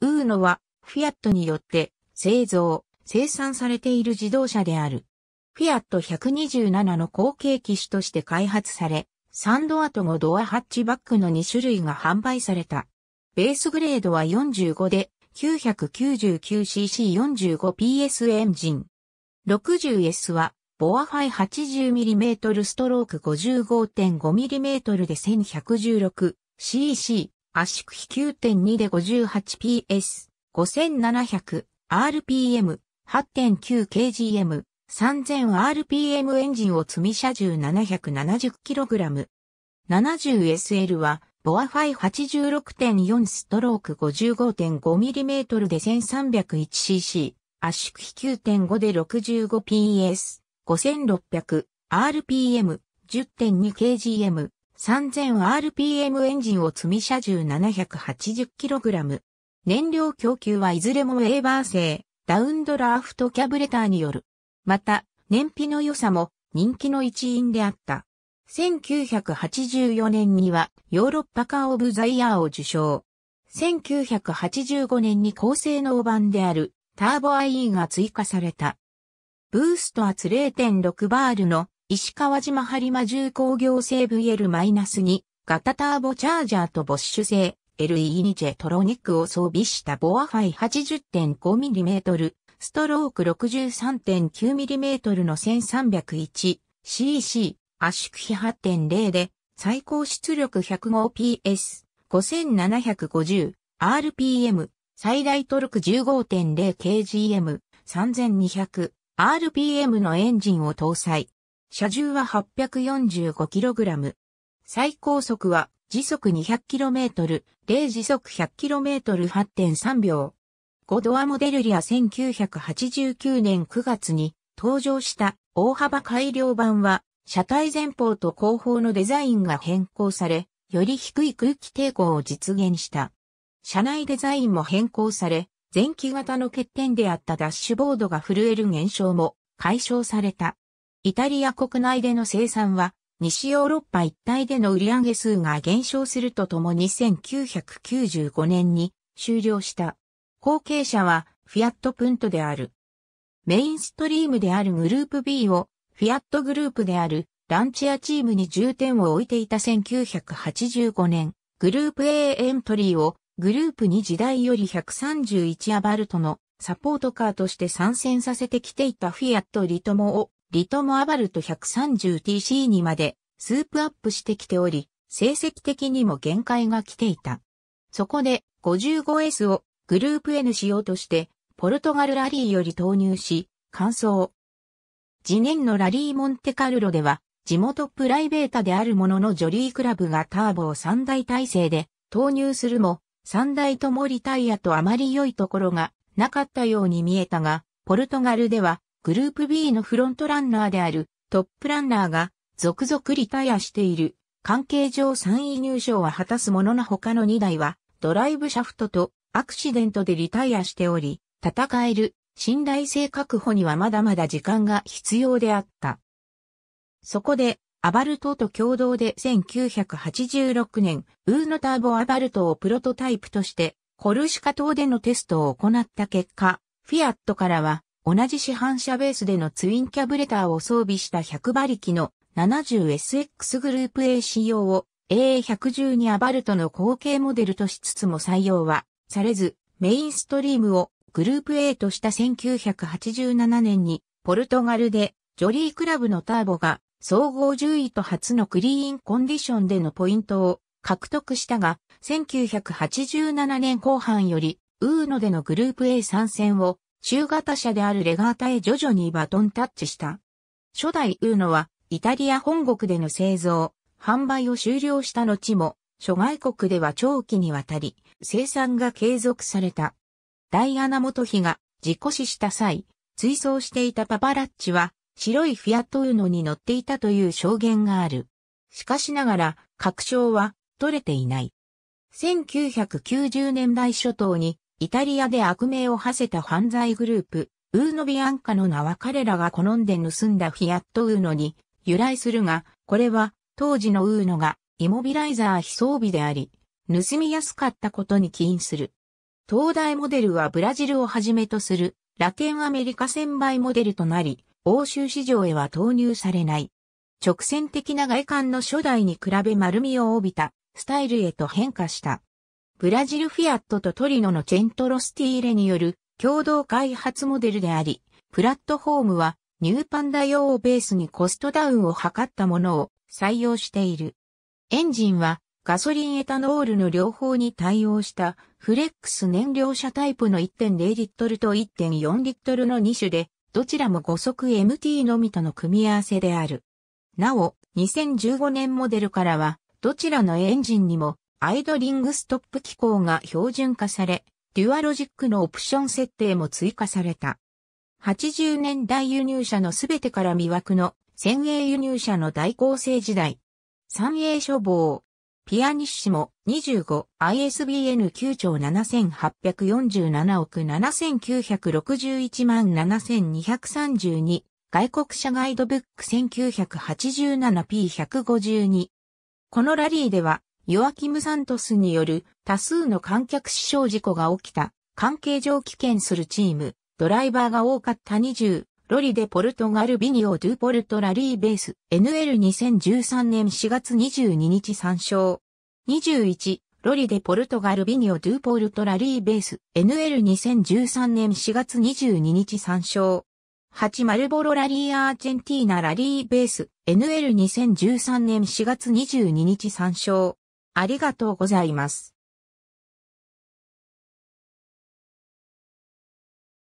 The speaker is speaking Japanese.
ウーノは、フィアットによって製造、生産されている自動車である。フィアット127の後継機種として開発され、サンドアと5ドアハッチバックの2種類が販売された。ベースグレードは45で 999cc45PS エンジン。60S はボアファイ 80mm ストローク 55.5mm で 1116cc 圧縮比9.2で 58PS、5700RPM、8.9kgm、3000rpm エンジンを積み車重 770kg。70SL は、ボアファイ86.4ストローク 55.5mm で 1301cc、圧縮比9.5で 65PS、5600rpm、10.2kgm、3000rpm エンジンを積み車重 780kg。燃料供給はいずれもウェーバー製、ダウンドラーフトキャブレターによる。また、燃費の良さも人気の一因であった。1984年にはヨーロッパカーオブザイヤーを受賞。1985年に高性能版であるターボ IE が追加された。ブースト圧0.6バールの石川島播磨重工業製 VL-2 型ターボチャージャーとボッシュ製 LE ニチェトロニックを装備したボアファイ 80.5mm、ストローク 63.9mm の 1301cc、圧縮比8.0で最高出力 105PS5750rpm、最大トルク 15.0kgm、3200rpm のエンジンを搭載。車重は 845kg。最高速は時速 200km、0時速 100km8.3 秒。5ドアモデルリア1989年9月に登場した大幅改良版は車体前方と後方のデザインが変更され、より低い空気抵抗を実現した。車内デザインも変更され、前期型の欠点であったダッシュボードが震える現象も解消された。イタリア国内での生産は、西ヨーロッパ一帯での売上数が減少するとともに1995年に終了した。後継者はフィアットプントである。メインストリームであるグループ B をフィアットグループであるランチアチームに重点を置いていた1985年、グループ A エントリーをグループ2時代より131アバルトのサポートカーとして参戦させてきていたフィアットリトモをリトモアバルト 130TC にまでスープアップしてきており、成績的にも限界が来ていた。そこで 55S をグループ N 仕様としてポルトガルラリーより投入し、完走。次年のラリーモンテカルロでは地元プライベータであるもののジョリークラブがターボを3台体制で投入するも、3台ともリタイヤとあまり良いところがなかったように見えたが、ポルトガルではグループ B のフロントランナーであるトップランナーが続々リタイアしている。関係上3位入賞は果たすものの他の2台はドライブシャフトとアクシデントでリタイアしており、戦える信頼性確保にはまだまだ時間が必要であった。そこで、アバルトと共同で1986年、ウーノターボアバルトをプロトタイプとして、コルシカ島でのテストを行った結果、フィアットからは、同じ市販車ベースでのツインキャブレターを装備した100馬力の 70SX グループ A 仕様を AA112 アバルトの後継モデルとしつつも採用はされず、メインストリームをグループ A とした1987年にポルトガルでジョリークラブのターボが総合10位と初のクリーンコンディションでのポイントを獲得したが、1987年後半より、ウーノでのグループ A 参戦を中型車であるレガータへ徐々にバトンタッチした。初代ウーノは、イタリア本国での製造、販売を終了した後も、諸外国では長期にわたり、生産が継続された。ダイアナ元妃が事故死した際、追走していたパパラッチは、白いフィアットウーノに乗っていたという証言がある。しかしながら、確証は取れていない。1990年代初頭にイタリアで悪名を馳せた犯罪グループ、ウーノ・ビアンカの名は彼らが好んで盗んだフィアット・ウーノに由来するが、これは当時のウーノがイモビライザー非装備であり、盗みやすかったことに起因する。東大モデルはブラジルをはじめとするラテンアメリカ専売モデルとなり、欧州市場へは投入されない。直線的な外観の初代に比べ丸みを帯びたスタイルへと変化した。ブラジルフィアットとトリノのチェントロスティーレによる共同開発モデルであり、プラットフォームはニューパンダ用をベースにコストダウンを図ったものを採用している。エンジンはガソリンエタノールの両方に対応したフレックス燃料車タイプの1.0リットルと1.4リットルの2種で、どちらも5速 MT のみとの組み合わせである。なお、2015年モデルからは、どちらのエンジンにもアイドリングストップ機構が標準化され、デュアロジックのオプション設定も追加された。80年代輸入車のすべてから魅惑の先鋭輸入車の大構成時代。三鋭処方。ピアニッシモ 25ISBN 9兆7847億7961万7232外国車ガイドブック 1987P152 このラリーではヨアキム・サントスによる多数の観客死傷事故が起きた関係上危険するチーム、ドライバーが多かった20、ロリでポルトガルビニオ・ドゥ・ポルトラリーベース、NL2013 年4月22日参照。21、ロリでポルトガルビニオ・ドゥ・ポルトラリーベース、NL2013 年4月22日参照。8マルボロラリーアーチェンティーナラリーベース NL2013 年4月22日参照ありがとうございます。